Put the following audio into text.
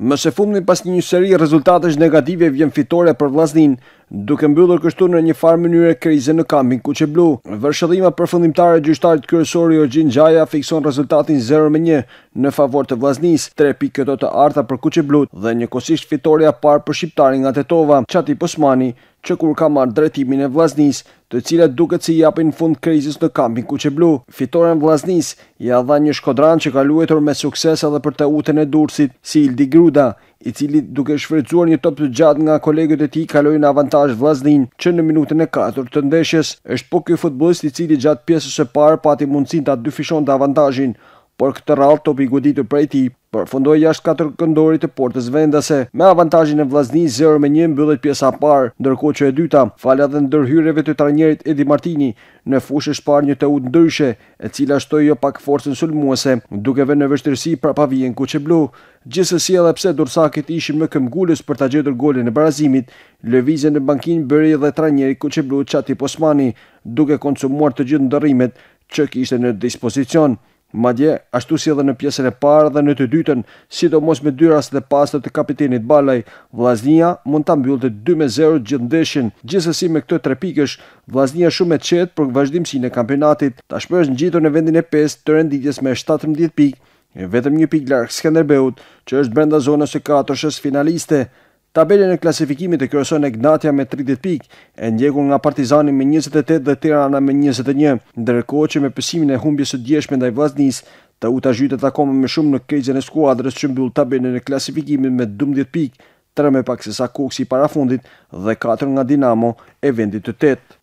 Më së fundmi pas një seri rezultatesh negative vjen fitore për Vllaznin, duke mbyllur kështu në një farë mënyrë krizën në kampin Kuqe Blu. Vërshëllima përfundimtare e gjyqtarit kryesor i Ogjin Gjaja fikson rezultatin 0-1 në favor të Vllaznis, tre pikë të arta për Kuqe Blu dhe njëkohësisht fitoria e parë për shqiptarin nga Tetova, Çati posmani që kur ka marrë drejtimin e vllaznis, të cilat duket i japin fund krizës në kampin Kuqe Blu. Fitoren vllaznis ia dha një shkodran që ka luetur me sukses edhe për të utën e Durrësit, si Ildi Gruda, i cili duke shfrecuar një top të gjatë nga kolegët e tij kaloi në avantazh vllaznin që në minutën e 4 të ndeshjes. Është po ky futbollist i cili gjatë pjesës së parë pati mundësinë ta dyfishonte avantazhin, por këtë rall topi i goditur prej tij përfundoi jashtë katër këndorit të portës vendase me avantazhin e vllaznisë 0 1 mbyllet pjesa e parë ndërkohë që e dyta fal edhe ndërhyrjeve të trajnerit Edi Martini në fushë shpar një teut ndryshe e cila shtoi jo pak forcën sulmuese duke vënë në vështirësi prapa vijën Kuçi blu gjithsesi edhe pse dorsakët ishin më këmbgulës për ta gjetur golin e barazimit lëvizje në bankin bëri edhe trajneri Kuçi blu Çati Posmani duke konsumuar të gjithë ndërrimet që kishte në dispozicion Madje, ashtu si edhe në pjesën e parë dhe në të dytën, si do mos me dyras dhe pasët të kapitinit Balaj, Vlaznia mund të mbyllte të 2-0 gjithë ndeshin. Gjithësësi me këto tre pikësh, Vlaznia shumë e qetë për vazhdimësi në kampionatit, të është në në vendin e 5 të renditjes me 17 pikë, e vetëm një pikë larkë Skënderbeut, që është brenda zonës e 4 finaliste. Tabelën e klasifikimit e kërësojnë Ignatia me 30 pikë, e njegu nga Partizani me 28 dhe Tirana me 21, ndërkohë që me pësimin e humbjes së djeshme ndaj vlasnis, të u të gjytë të akome me shumë në kejgjën e skuadrës që mbyllë tabelën e klasifikimit me 12 pikë, 3 me pak se sa koksi para fundit dhe 4 nga Dinamo e vendit të tëtë.